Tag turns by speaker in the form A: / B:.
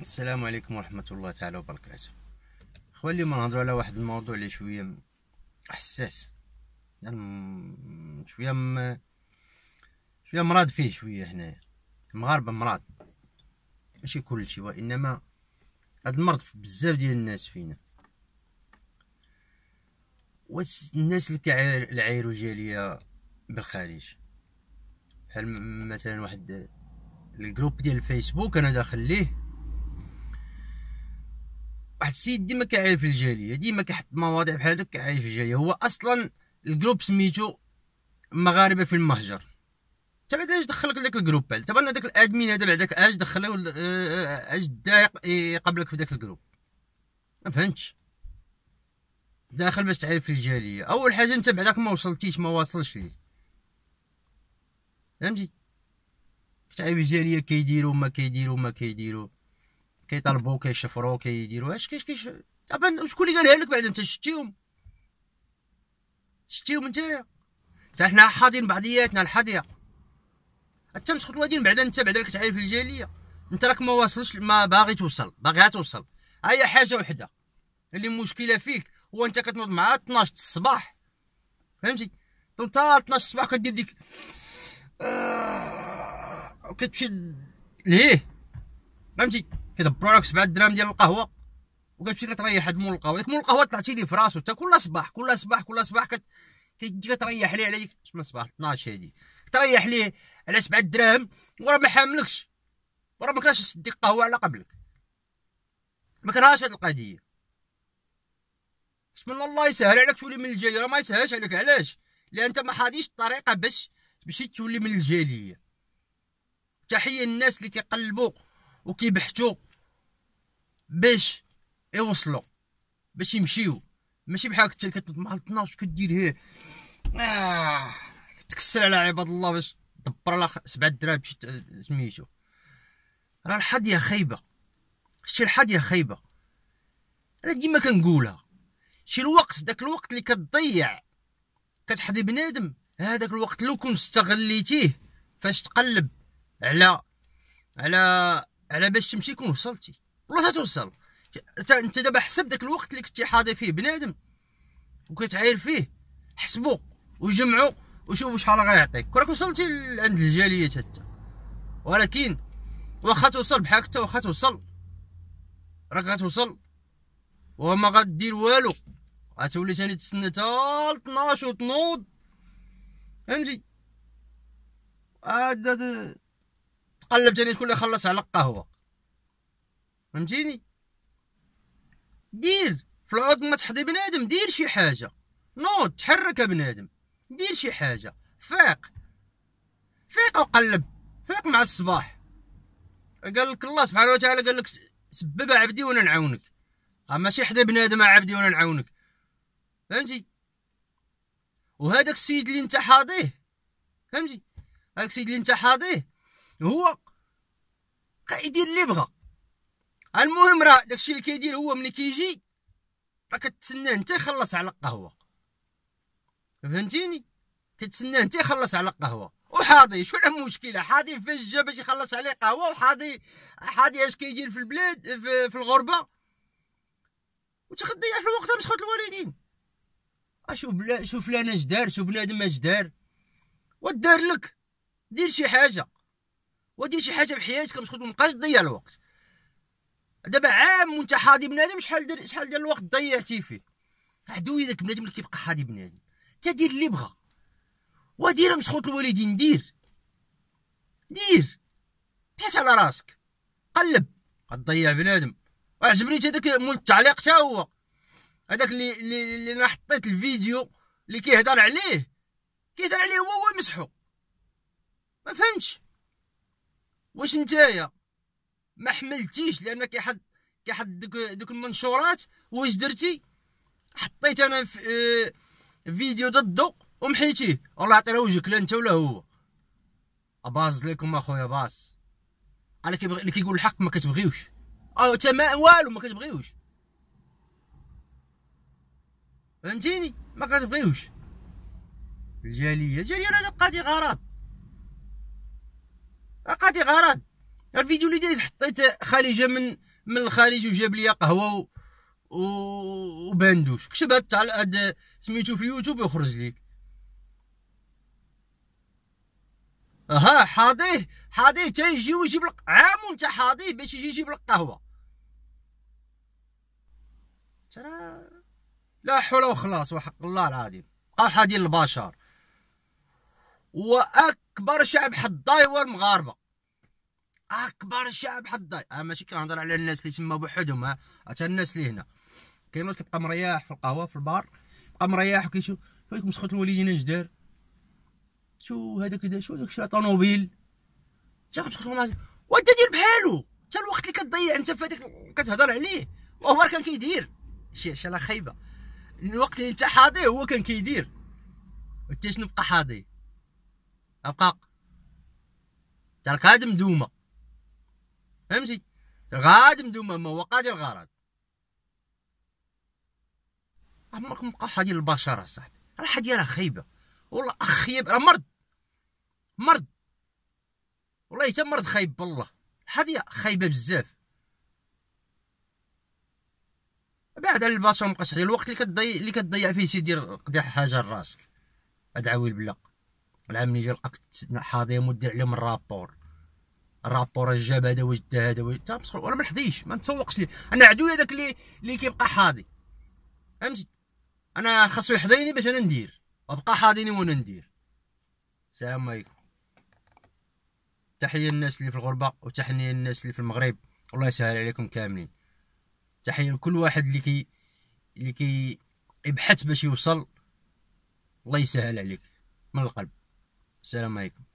A: السلام عليكم ورحمه الله تعالى وبركاته خويا اليوم نهضرو على واحد الموضوع اللي شويه حساس يعني شويه م... شويه مراد فيه شويه هنايا المغاربه مراد ماشي كلشي وانما هاد المرض في بزاف ديال الناس فينا والناس الناس اللي العيرو جاليه بالخارج بحال مثلا واحد الجروب ديال الفيسبوك انا داخل ليه واحد السيد ديما كيعير في الجاليه ديما كيحط مواضيع بحال هادوك كيعير في الجاليه هو اصلا الجروب سميتو مغاربه في المهجر انت بعدا اش دخلك لذاك الجروب بعد طبعا هذاك الادمين هذا بعداك اش دخله آه، اش آه، دايق يقبلك في ذاك الجروب ما فهمتش داخل باش تعرف في الجاليه اول حاجه انت بعداك ما وصلتيش ما واصلش ليه فهمتي كتعيب الجاليه كيديروا ما كيديروا ما كيديروا كيطلبوا كيشفروا كيديروا اش كيش كيش طبعا شكون اللي قالها لك بعد انت شتيهم شتيهم انت حتى حنا حاضين بعضياتنا الحاضيه حتى مسخوط وادين بعدا انت بعدا راك تعاير في الجاليه انت راك ما واصلش ما باغي توصل باغي توصل هي حاجه وحده اللي مشكله فيك هو انت كتنوض مع 12 الصباح فهمتي توصل 12 الصباح كدير ديك آه... كتمشي ليه فهمتي كيدبروا لك 7 دراهم ديال القهوه وكتمشي كتريح هاد مول القهوه ديك مول القهوه طلعتي ليه في راسو حتى كل صباح كل صباح كل صباح كت كتجي كتريح ليه على ديك من الصباح 12 هادي كتريح ليه على 7 دراهم وراه ما حاملكش وراه ما كانش تدي القهوه على قبلك ما كرهاش هاد القضيه كتمنى الله يسهل عليك تولي من الجاليه راه ما يسهلش عليك علاش لان انت ما حاديش الطريقه باش تمشي تولي من الجاليه تحيه الناس اللي كيقلبوا وكيبحثوا باش يوصلوا باش يمشيو ماشي بحال كنت كتطمح ل 12 كدير هيه آه. تكسر على عباد الله باش دبر على سبعة دراهم سميتو راه الحادية خايبة شتي الحادية خايبة انا ديما كنقولها شي الوقت داك الوقت اللي كتضيع كتحضي بنادم هذاك الوقت لو كون استغليتيه فاش تقلب على على على باش تمشي كون وصلتي والله توصل انت دابا حسب داك الوقت اللي كنتي حاضي فيه بنادم وكتعاير فيه حسبو وجمعو وشوفوا شحال غيعطيك راك وصلتي عند الجاليه حتى ولكن واخا توصل بحالك حتى واخا توصل راك غتوصل وما غدير والو غتولي ثاني تسنى تا 12 وتنوض فهمتي عاد تقلب ثاني تكون اللي خلص على القهوه فهمتيني دير في العود ما تحضي بنادم دير شي حاجه نوض تحرك بنادم دير شي حاجه فاق فيق وقلب فيق مع الصباح قال لك الله سبحانه وتعالى قال لك سبب عبدي وانا نعاونك شي حدا بنادم عبدي وانا نعاونك فهمتي وهذاك السيد اللي انت حاضيه فهمتي هذاك السيد اللي انت حاضيه هو يدير اللي بغا المهم راه داكشي اللي كيدير هو ملي كيجي راه كتسناه انت يخلص على القهوه فهمتيني كتسناه انت يخلص على القهوه وحاضي شو المشكله حاضي فاش جا باش يخلص عليه قهوه وحاضي حاضي اش كيدير في البلاد في, في الغربه وتخضيع في الوقت مسخوت الوالدين اشوف آه، بلا شوف فلان اش دار شوف بنادم اش دار ودار لك دير شي حاجه ودير شي حاجه بحياتك مسخوت مابقاش تضيع الوقت دابا عام وانت حاضي بنادم شحال دير شحال ديال الوقت ضيعتي فيه عدوي ذاك بنادم اللي كيبقى حاضي بنادم تدير اللي بغا ودير مسخوط الوالدين دير دير بحيث على راسك قلب غتضيع بنادم وعجبني هذاك مول التعليق حتى هو هذاك اللي اللي انا حطيت الفيديو اللي كيهضر عليه كيهضر عليه هو ويمسحو ما فهمتش واش نتايا ما حملتيش لان كيحد كيحد دوك دوك المنشورات واش درتي حطيت انا في آه، فيديو ضده ومحيتيه والله يعطينا وجهك لا انت ولا هو باز ليكم اخويا باز انا كيبغي اللي كيقول الحق ما كتبغيوش او تما والو ما كتبغيوش فهمتيني ما كتبغيوش الجاليه الجاليه راه قادي غرض قاضي غرض الفيديو اللي دايز حطيت خارجه من من الخارج وجاب لي قهوه و... وباندوش كتب هاد هاد سميتو في اليوتيوب يخرج لي ها حاضيه حاضيه تا يجي ويجيب لك عام وانت حاضيه باش يجي يجيب لك قهوه ترى لا حول وخلاص وحق الله العظيم قال ديال البشر واكبر شعب حضاي هو المغاربه اكبر شعب حظا اه ماشي كنهضر على الناس اللي تما بوحدهم ها حتى الناس اللي هنا كاين كيبقى مرياح في القهوه في البار بقى مرياح وكيشوف شوف مسخوت الوالدين اش دار شو هذا كذا شو داك طوموبيل تا غتمسخ لهم وانت دير بحالو تا الوقت اللي كتضيع انت في هذاك كتهضر عليه وهو كان كيدير شي راه خايبه الوقت اللي انت حاضي هو كان كيدير وانت شنو بقى حاضي ابقى تا هذا مدومه فهمتي غاد هو وقاد الغرض عمرك ما بقاو حاضين البشر اصاحبي راه حاجه راه خايبه والله اخيب راه مرض مرض والله حتى مرض خايب بالله حاجه خايبه بزاف بعد على البشر مابقاش حاجه الوقت اللي كتضيع اللي كتضيع فيه سيدي قضي حاجه لراسك ادعوي بالله العام اللي جا لقاك حاضر مدير عليهم الرابور الرابور جاب هذا واش دا هذا واش تا وانا ما نحضيش ما نتسوقش ليه انا عدويا هذاك اللي اللي كيبقى حاضي فهمتي انا خاصو يحضيني باش انا ندير ابقى حاضيني وانا ندير السلام عليكم تحيه للناس اللي في الغربه وتحيه للناس اللي في المغرب الله يسهل عليكم كاملين تحيه لكل واحد اللي كي اللي كي يبحث باش يوصل الله يسهل عليك من القلب السلام عليكم